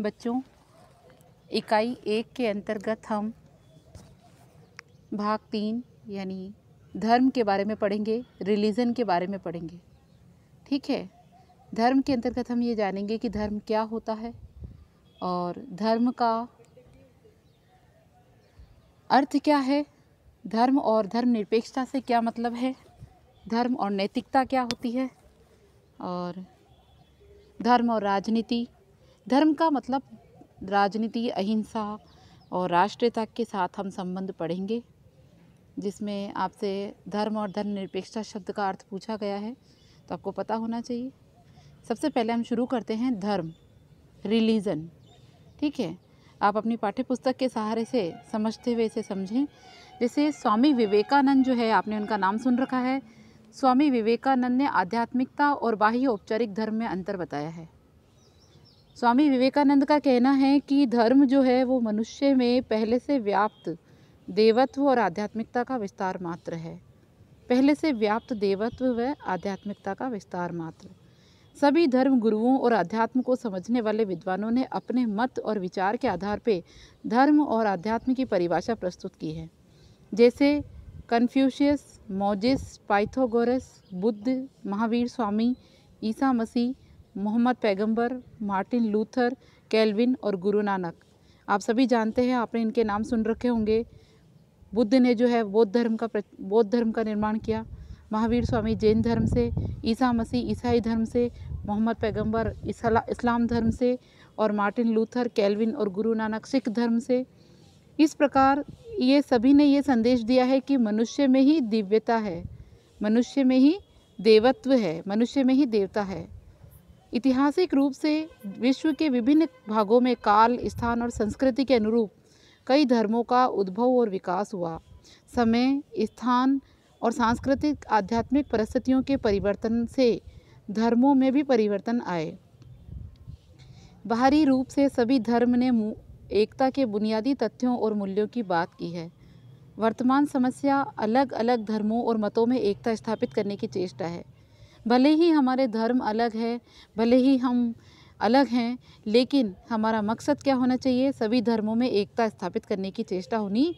बच्चों इकाई एक के अंतर्गत हम भाग तीन यानी धर्म के बारे में पढ़ेंगे रिलीजन के बारे में पढ़ेंगे ठीक है धर्म के अंतर्गत हम ये जानेंगे कि धर्म क्या होता है और धर्म का अर्थ क्या है धर्म और धर्मनिरपेक्षता से क्या मतलब है धर्म और नैतिकता क्या होती है और धर्म और राजनीति धर्म का मतलब राजनीति अहिंसा और राष्ट्रीयता के साथ हम संबंध पढ़ेंगे जिसमें आपसे धर्म और धर्म निरपेक्षता शब्द का अर्थ पूछा गया है तो आपको पता होना चाहिए सबसे पहले हम शुरू करते हैं धर्म रिलीजन ठीक है आप अपनी पाठ्य पुस्तक के सहारे से समझते हुए इसे समझें जैसे स्वामी विवेकानंद जो है आपने उनका नाम सुन रखा है स्वामी विवेकानंद ने आध्यात्मिकता और बाह्य औपचारिक धर्म में अंतर बताया है स्वामी विवेकानंद का कहना है कि धर्म जो है वो मनुष्य में पहले से व्याप्त देवत्व और आध्यात्मिकता का विस्तार मात्र है पहले से व्याप्त देवत्व व आध्यात्मिकता का विस्तार मात्र सभी धर्म गुरुओं और अध्यात्म को समझने वाले विद्वानों ने अपने मत और विचार के आधार पर धर्म और आध्यात्म की परिभाषा प्रस्तुत की है जैसे Confucius Moses Pythagoras Buddha Mahavir Swami Isa Masih Mohammad पैगंबर मार्टिन लूथर कैलविन और गुरु नानक आप सभी जानते हैं आपने इनके नाम सुन रखे होंगे बुद्ध ने जो है बौद्ध धर्म का बौद्ध धर्म का निर्माण किया महावीर स्वामी जैन धर्म से ईसा मसीह ईसाई धर्म से मोहम्मद पैगंबर इस्लाम धर्म से और मार्टिन लूथर कैलविन और गुरु नानक सिख धर्म से इस प्रकार ये सभी ने ये संदेश दिया है कि मनुष्य में ही दिव्यता है मनुष्य में ही देवत्व है मनुष्य में ही देवता है ऐतिहासिक रूप से विश्व के विभिन्न भागों में काल स्थान और संस्कृति के अनुरूप कई धर्मों का उद्भव और विकास हुआ समय स्थान और सांस्कृतिक आध्यात्मिक परिस्थितियों के परिवर्तन से धर्मों में भी परिवर्तन आए बाहरी रूप से सभी धर्म ने एकता के बुनियादी तथ्यों और मूल्यों की बात की है वर्तमान समस्या अलग अलग धर्मों और मतों में एकता स्थापित करने की चेष्टा है भले ही हमारे धर्म अलग है भले ही हम अलग हैं लेकिन हमारा मकसद क्या होना चाहिए सभी धर्मों में एकता स्थापित करने की चेष्टा होनी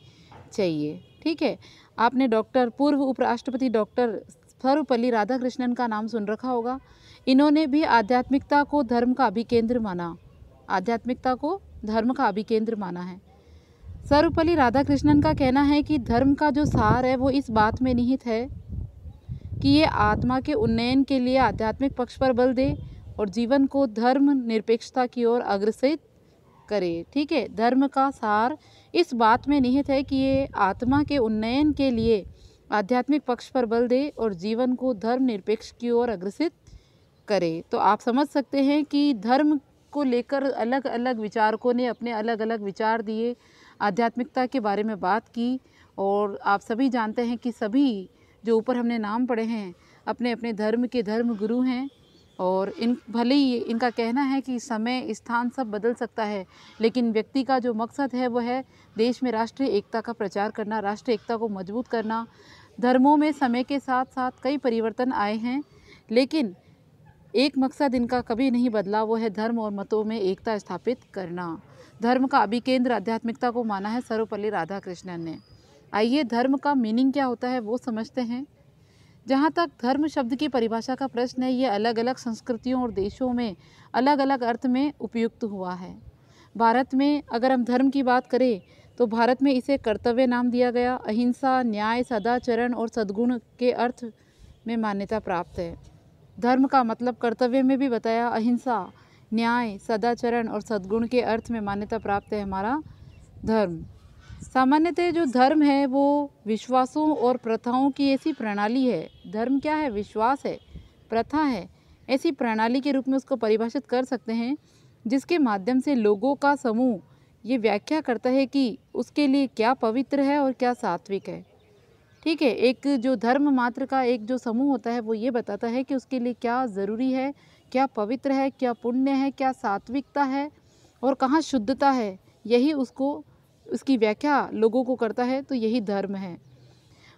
चाहिए ठीक है आपने डॉक्टर पूर्व उपराष्ट्रपति डॉक्टर सर्वपल्ली राधाकृष्णन का नाम सुन रखा होगा इन्होंने भी आध्यात्मिकता को धर्म का अभिकेंद्र माना आध्यात्मिकता को धर्म का अभिकेंद्र माना है सर्वपल्ली राधाकृष्णन का कहना है कि धर्म का जो सार है वो इस बात में निहित है कि ये आत्मा के उन्नयन के लिए आध्यात्मिक पक्ष पर बल दे और जीवन को धर्म निरपेक्षता की ओर अग्रसित करे ठीक है धर्म का सार इस बात में निहित है कि ये आत्मा के उन्नयन के लिए आध्यात्मिक पक्ष पर बल दे और जीवन को धर्म निरपेक्ष की ओर अग्रसित करे तो आप समझ सकते हैं कि धर्म को लेकर अलग अलग विचारकों ने अपने अलग अलग विचार दिए आध्यात्मिकता के बारे में बात की और आप सभी जानते हैं कि सभी जो ऊपर हमने नाम पढ़े हैं अपने अपने धर्म के धर्म गुरु हैं और इन भले ही इनका कहना है कि समय स्थान सब बदल सकता है लेकिन व्यक्ति का जो मकसद है वह है देश में राष्ट्रीय एकता का प्रचार करना राष्ट्रीय एकता को मजबूत करना धर्मों में समय के साथ साथ कई परिवर्तन आए हैं लेकिन एक मकसद इनका कभी नहीं बदला वो है धर्म और मतों में एकता स्थापित करना धर्म का अभिकेंद्र आध्यात्मिकता को माना है सर्वपल्ली राधा कृष्णन ने आइए धर्म का मीनिंग क्या होता है वो समझते हैं जहाँ तक धर्म शब्द की परिभाषा का प्रश्न है ये अलग अलग संस्कृतियों और देशों में अलग अलग अर्थ में उपयुक्त हुआ है भारत में अगर हम धर्म की बात करें तो भारत में इसे कर्तव्य नाम दिया गया अहिंसा न्याय सदाचरण और सद्गुण के अर्थ में मान्यता प्राप्त है धर्म का मतलब कर्तव्य में भी बताया अहिंसा न्याय सदाचरण और सद्गुण के अर्थ में मान्यता प्राप्त है हमारा धर्म सामान्यतः जो धर्म है वो विश्वासों और प्रथाओं की ऐसी प्रणाली है धर्म क्या है विश्वास है प्रथा है ऐसी प्रणाली के रूप में उसको परिभाषित कर सकते हैं जिसके माध्यम से लोगों का समूह ये व्याख्या करता है कि उसके लिए क्या पवित्र है और क्या सात्विक है ठीक है एक जो धर्म मात्र का एक जो समूह होता है वो ये बताता है कि उसके लिए क्या ज़रूरी है क्या पवित्र है क्या पुण्य है क्या सात्विकता है और कहाँ शुद्धता है यही उसको उसकी व्याख्या लोगों को करता है तो यही धर्म है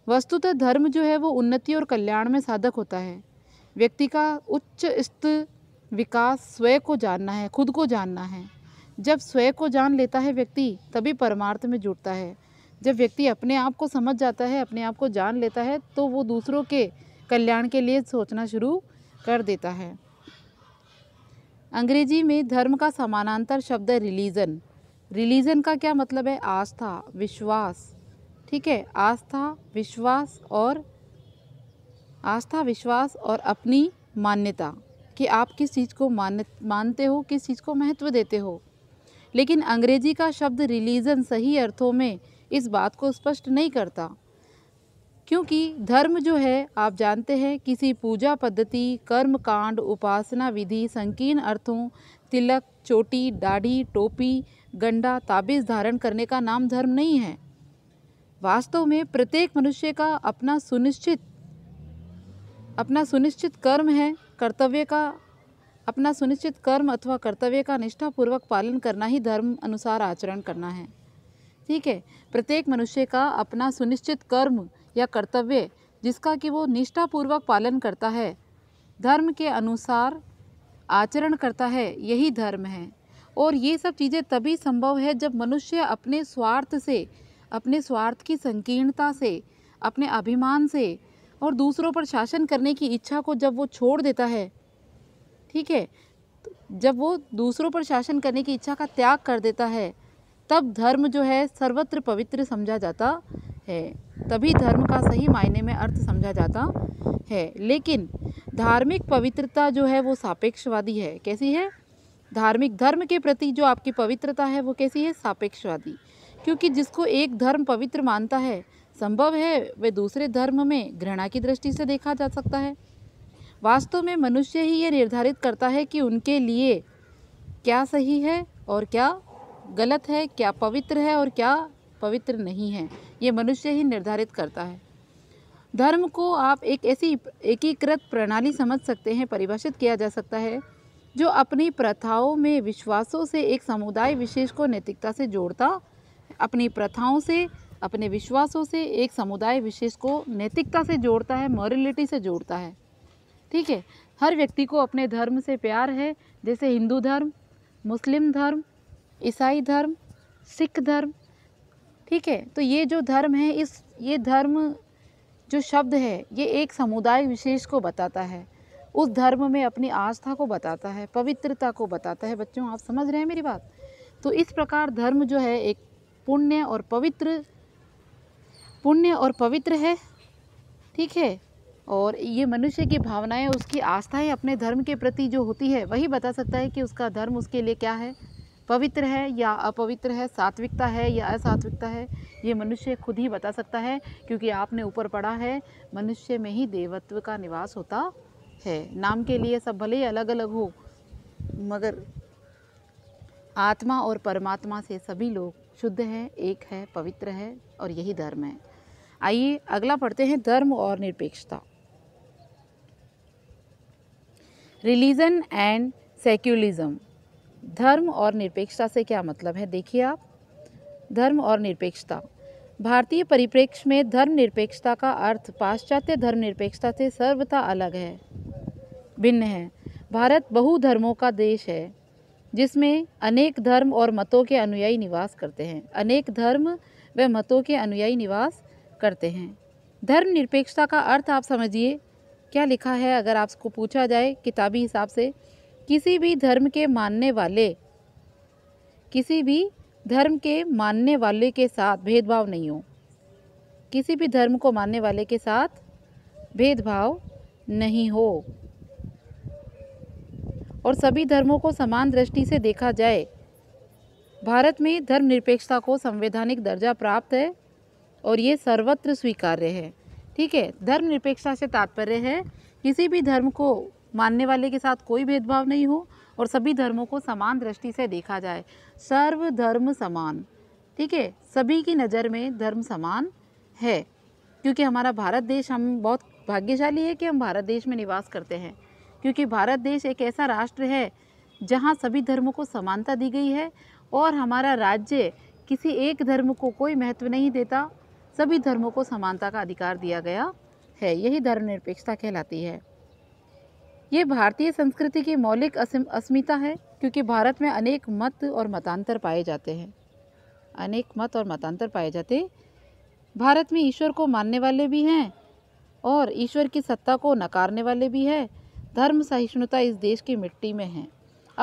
वस्तुतः धर्म जो है वो उन्नति और कल्याण में साधक होता है व्यक्ति का उच्च स्थ विकास स्वयं को जानना है खुद को जानना है जब स्वयं को जान लेता है व्यक्ति तभी परमार्थ में जुड़ता है जब व्यक्ति अपने आप को समझ जाता है अपने आप को जान लेता है तो वो दूसरों के कल्याण के लिए सोचना शुरू कर देता है अंग्रेजी में धर्म का समानांतर शब्द है रिलीजन रिलीजन का क्या मतलब है आस्था विश्वास ठीक है आस्था विश्वास और आस्था विश्वास और अपनी मान्यता कि आप किस चीज़ को मान मानते हो किस चीज़ को महत्व देते हो लेकिन अंग्रेजी का शब्द रिलीजन सही अर्थों में इस बात को स्पष्ट नहीं करता क्योंकि धर्म जो है आप जानते हैं किसी पूजा पद्धति कर्म कांड उपासना विधि संकीर्ण अर्थों तिलक चोटी दाढ़ी टोपी गंडा ताबीज़ धारण करने का नाम धर्म नहीं है वास्तव में प्रत्येक मनुष्य का अपना सुनिश्चित अपना सुनिश्चित कर्म है कर्तव्य का अपना सुनिश्चित कर्म अथवा कर्तव्य का निष्ठापूर्वक पालन करना ही धर्म अनुसार आचरण करना है ठीक है प्रत्येक मनुष्य का अपना सुनिश्चित कर्म या कर्तव्य जिसका कि वो निष्ठापूर्वक पालन करता है धर्म के अनुसार आचरण करता है यही धर्म है और ये सब चीज़ें तभी संभव है जब मनुष्य अपने स्वार्थ से अपने स्वार्थ की संकीर्णता से अपने अभिमान से और दूसरों पर शासन करने की इच्छा को जब वो छोड़ देता है ठीक है तो जब वो दूसरों पर शासन करने की इच्छा का त्याग कर देता है तब धर्म जो है सर्वत्र पवित्र समझा जाता है तभी धर्म का सही मायने में अर्थ समझा जाता है लेकिन धार्मिक पवित्रता जो है वो सापेक्षवादी है कैसी है धार्मिक धर्म के प्रति जो आपकी पवित्रता है वो कैसी है सापेक्षवादी क्योंकि जिसको एक धर्म पवित्र मानता है संभव है वे दूसरे धर्म में घृणा की दृष्टि से देखा जा सकता है वास्तव में मनुष्य ही ये निर्धारित करता है कि उनके लिए क्या सही है और क्या गलत है क्या पवित्र है और क्या पवित्र नहीं है ये मनुष्य ही निर्धारित करता है धर्म को आप एक ऐसी एकीकृत प्रणाली समझ सकते हैं परिभाषित किया जा सकता है जो अपनी प्रथाओं में विश्वासों से एक समुदाय विशेष को नैतिकता से जोड़ता अपनी प्रथाओं से अपने विश्वासों से एक समुदाय विशेष को नैतिकता से जोड़ता है मॉरलिटी से जोड़ता है ठीक है हर व्यक्ति को अपने धर्म से प्यार है जैसे हिंदू धर्म मुस्लिम धर्म ईसाई धर्म सिख धर्म ठीक है तो ये जो धर्म है इस ये धर्म जो शब्द है ये एक समुदाय विशेष को बताता है उस धर्म में अपनी आस्था को बताता है पवित्रता को बताता है बच्चों आप समझ रहे हैं मेरी बात तो इस प्रकार धर्म जो है एक पुण्य और पवित्र पुण्य और पवित्र है ठीक है और ये मनुष्य की भावनाएं उसकी आस्थाएं अपने धर्म के प्रति जो होती है वही बता सकता है कि उसका धर्म उसके लिए क्या है पवित्र है या अपवित्र है सात्विकता है या असात्विकता है ये मनुष्य खुद ही बता सकता है क्योंकि आपने ऊपर पढ़ा है मनुष्य में ही देवत्व का निवास होता है नाम के लिए सब भले ही अलग अलग हो मगर आत्मा और परमात्मा से सभी लोग शुद्ध हैं एक है पवित्र है और यही धर्म है आइए अगला पढ़ते हैं धर्म और निरपेक्षता रिलीजन एंड सेक्युलिज्म धर्म और निरपेक्षता से क्या मतलब है देखिए आप धर्म और निरपेक्षता भारतीय परिप्रेक्ष्य में धर्म निरपेक्षता का अर्थ पाश्चात्य धर्म निरपेक्षता से सर्वथा अलग है भिन्न है भारत बहुधर्मों का देश है जिसमें अनेक धर्म और मतों के अनुयायी निवास करते हैं अनेक धर्म व मतों के अनुयायी निवास करते हैं धर्म निरपेक्षता का अर्थ आप समझिए क्या लिखा है अगर आपको पूछा जाए किताबी हिसाब से किसी भी धर्म के मानने वाले किसी भी धर्म के मानने वाले के साथ भेदभाव नहीं हो किसी भी धर्म को मानने वाले के साथ भेदभाव नहीं हो और सभी धर्मों को समान दृष्टि से देखा जाए भारत में धर्मनिरपेक्षता को संवैधानिक दर्जा प्राप्त है और ये सर्वत्र स्वीकार्य है ठीक है धर्मनिरपेक्षता से तात्पर्य है किसी भी धर्म को मानने वाले के साथ कोई भेदभाव नहीं हो और सभी धर्मों को समान दृष्टि से देखा जाए सर्व धर्म समान ठीक है सभी की नज़र में धर्म समान है क्योंकि हमारा भारत देश हम बहुत भाग्यशाली है कि हम भारत देश में निवास करते हैं क्योंकि भारत देश एक ऐसा राष्ट्र है जहाँ सभी धर्मों को समानता दी गई है और हमारा राज्य किसी एक धर्म को कोई महत्व नहीं देता सभी धर्मों को समानता का अधिकार दिया गया है यही धर्मनिरपेक्षता कहलाती है ये भारतीय संस्कृति की मौलिक अस्मिता है क्योंकि भारत में अनेक मत और मतांतर पाए जाते हैं अनेक मत और मतांतर पाए जाते भारत में ईश्वर को मानने वाले भी हैं और ईश्वर की सत्ता को नकारने वाले भी हैं धर्म सहिष्णुता इस देश की मिट्टी में है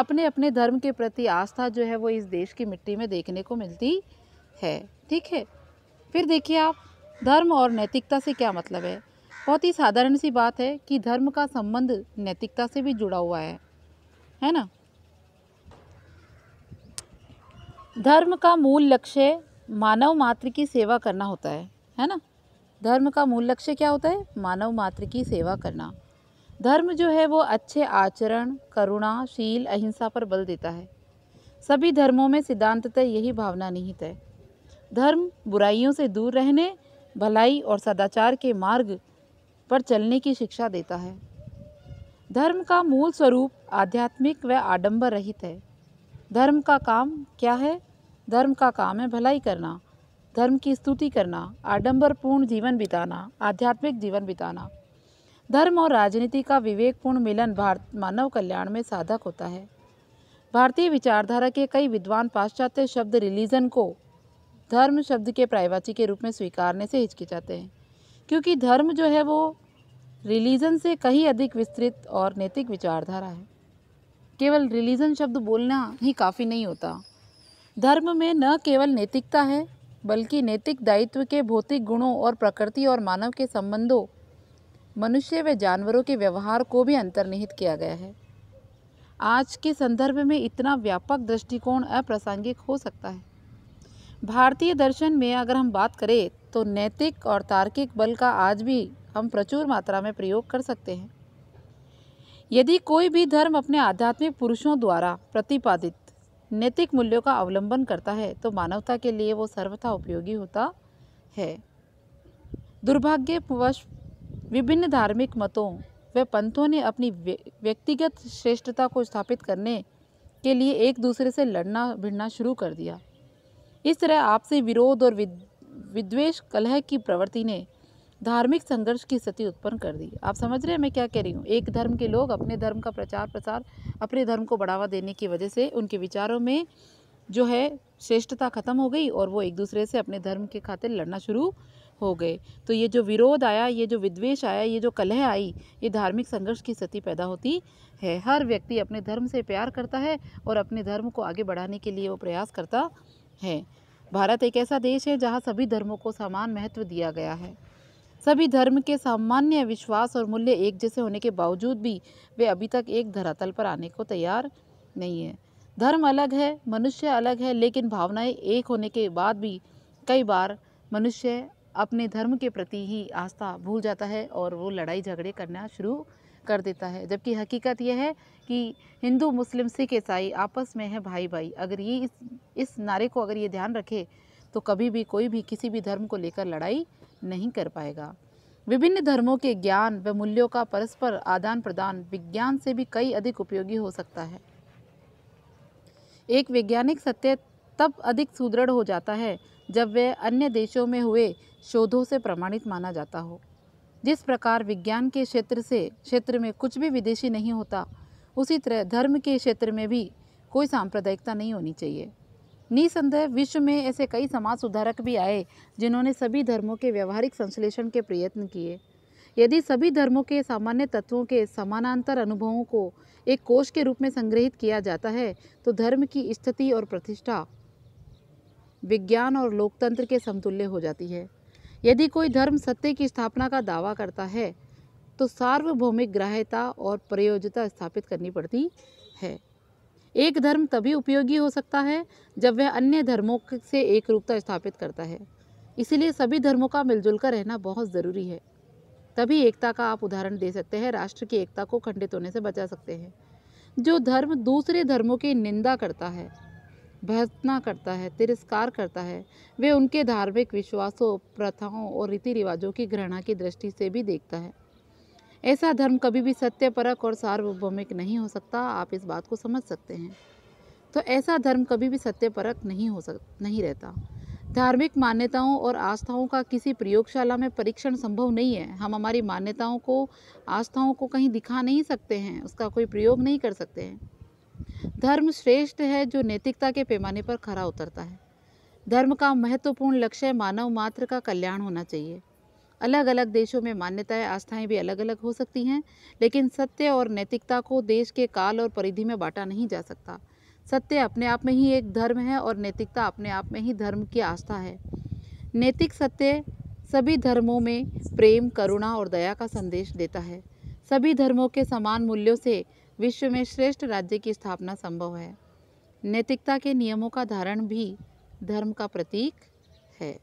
अपने अपने धर्म के प्रति आस्था जो है वो इस देश की मिट्टी में देखने को मिलती है ठीक है फिर देखिए आप धर्म और नैतिकता से क्या मतलब है बहुत ही साधारण सी बात है कि धर्म का संबंध नैतिकता से भी जुड़ा हुआ है है ना धर्म का मूल लक्ष्य मानव मात्र की सेवा करना होता है है ना धर्म का मूल लक्ष्य क्या होता है मानव मात्र की सेवा करना धर्म जो है वो अच्छे आचरण करुणा शील अहिंसा पर बल देता है सभी धर्मों में सिद्धांततः यही भावना निहित है धर्म बुराइयों से दूर रहने भलाई और सदाचार के मार्ग पर चलने की शिक्षा देता है धर्म का मूल स्वरूप आध्यात्मिक व आडंबर रहित है धर्म का काम क्या है धर्म का काम है भलाई करना धर्म की स्तुति करना आडंबरपूर्ण जीवन बिताना आध्यात्मिक जीवन बिताना धर्म और राजनीति का विवेकपूर्ण मिलन भारत मानव कल्याण में साधक होता है भारतीय विचारधारा के कई विद्वान पाश्चात्य शब्द रिलीजन को धर्म शब्द के प्रायवाची के रूप में स्वीकारने से हिचकिचाते हैं क्योंकि धर्म जो है वो रिलीजन से कहीं अधिक विस्तृत और नैतिक विचारधारा है केवल रिलीजन शब्द बोलना ही काफ़ी नहीं होता धर्म में न केवल नैतिकता है बल्कि नैतिक दायित्व के भौतिक गुणों और प्रकृति और मानव के संबंधों मनुष्य व जानवरों के व्यवहार को भी अंतर्निहित किया गया है आज के संदर्भ में इतना व्यापक दृष्टिकोण अप्रासंगिक हो सकता है भारतीय दर्शन में अगर हम बात करें तो नैतिक और तार्किक बल का आज भी हम प्रचुर मात्रा में प्रयोग कर सकते हैं यदि कोई भी धर्म अपने आध्यात्मिक पुरुषों द्वारा प्रतिपादित नैतिक मूल्यों का अवलंबन करता है तो मानवता के लिए वो सर्वथा उपयोगी होता है दुर्भाग्यवश विभिन्न धार्मिक मतों व पंथों ने अपनी व्यक्तिगत श्रेष्ठता को स्थापित करने के लिए एक दूसरे से लड़ना भिड़ना शुरू कर दिया इस तरह आपसी विरोध और विद्वेष कलह की प्रवृत्ति ने धार्मिक संघर्ष की स्थिति उत्पन्न कर दी आप समझ रहे हैं मैं क्या कह रही हूँ एक धर्म के लोग अपने धर्म का प्रचार प्रसार अपने धर्म को बढ़ावा देने की वजह से उनके विचारों में जो है श्रेष्ठता खत्म हो गई और वो एक दूसरे से अपने धर्म के खातिर लड़ना शुरू हो गए तो ये जो विरोध आया ये जो विद्वेष आया ये जो कलह आई ये धार्मिक संघर्ष की स्थिति पैदा होती है हर व्यक्ति अपने धर्म से प्यार करता है और अपने धर्म को आगे बढ़ाने के लिए वो प्रयास करता है भारत एक ऐसा देश है जहाँ सभी धर्मों को समान महत्व दिया गया है सभी धर्म के सामान्य विश्वास और मूल्य एक जैसे होने के बावजूद भी वे अभी तक एक धरातल पर आने को तैयार नहीं है धर्म अलग है मनुष्य अलग है लेकिन भावनाएं एक होने के बाद भी कई बार मनुष्य अपने धर्म के प्रति ही आस्था भूल जाता है और वो लड़ाई झगड़े करना शुरू कर देता है जबकि हकीकत यह है कि हिंदू मुस्लिम सिख ईसाई आपस में है भाई भाई अगर ये इस इस नारे को अगर ये ध्यान रखे तो कभी भी कोई भी किसी भी धर्म को लेकर लड़ाई नहीं कर पाएगा विभिन्न धर्मों के ज्ञान व मूल्यों का परस्पर आदान प्रदान विज्ञान से भी कई अधिक उपयोगी हो सकता है एक वैज्ञानिक सत्य तब अधिक सुदृढ़ हो जाता है जब वह अन्य देशों में हुए शोधों से प्रमाणित माना जाता हो जिस प्रकार विज्ञान के क्षेत्र से क्षेत्र में कुछ भी विदेशी नहीं होता उसी तरह धर्म के क्षेत्र में भी कोई सांप्रदायिकता नहीं होनी चाहिए निसंदेह विश्व में ऐसे कई समाज सुधारक भी आए जिन्होंने सभी धर्मों के व्यवहारिक संश्लेषण के प्रयत्न किए यदि सभी धर्मों के सामान्य तत्वों के समानांतर अनुभवों को एक कोष के रूप में संग्रहित किया जाता है तो धर्म की स्थिति और प्रतिष्ठा विज्ञान और लोकतंत्र के समतुल्य हो जाती है यदि कोई धर्म सत्य की स्थापना का दावा करता है तो सार्वभौमिक ग्राह्यता और प्रयोजता स्थापित करनी पड़ती है एक धर्म तभी उपयोगी हो सकता है जब वह अन्य धर्मों से एक रूपता स्थापित करता है इसीलिए सभी धर्मों का मिलजुल कर रहना बहुत ज़रूरी है तभी एकता का आप उदाहरण दे सकते हैं राष्ट्र की एकता को खंडित होने से बचा सकते हैं जो धर्म दूसरे धर्मों की निंदा करता है भर्सना करता है तिरस्कार करता है वे उनके धार्मिक विश्वासों प्रथाओं और रीति रिवाजों की घृणा की दृष्टि से भी देखता है ऐसा धर्म कभी भी सत्यपरक और सार्वभौमिक नहीं हो सकता आप इस बात को समझ सकते हैं तो ऐसा धर्म कभी भी सत्यपरक नहीं हो सक नहीं रहता धार्मिक मान्यताओं और आस्थाओं का किसी प्रयोगशाला में परीक्षण संभव नहीं है हम हमारी मान्यताओं को आस्थाओं को कहीं दिखा नहीं सकते हैं उसका कोई प्रयोग नहीं कर सकते हैं धर्म श्रेष्ठ है जो नैतिकता के पैमाने पर खरा उतरता है धर्म का महत्वपूर्ण लक्ष्य मानव मात्र का कल्याण होना चाहिए अलग अलग देशों में मान्यताएं आस्थाएं भी अलग अलग हो सकती हैं लेकिन सत्य और नैतिकता को देश के काल और परिधि में बांटा नहीं जा सकता सत्य अपने आप में ही एक धर्म है और नैतिकता अपने आप में ही धर्म की आस्था है नैतिक सत्य सभी धर्मों में प्रेम करुणा और दया का संदेश देता है सभी धर्मों के समान मूल्यों से विश्व में श्रेष्ठ राज्य की स्थापना संभव है नैतिकता के नियमों का धारण भी धर्म का प्रतीक है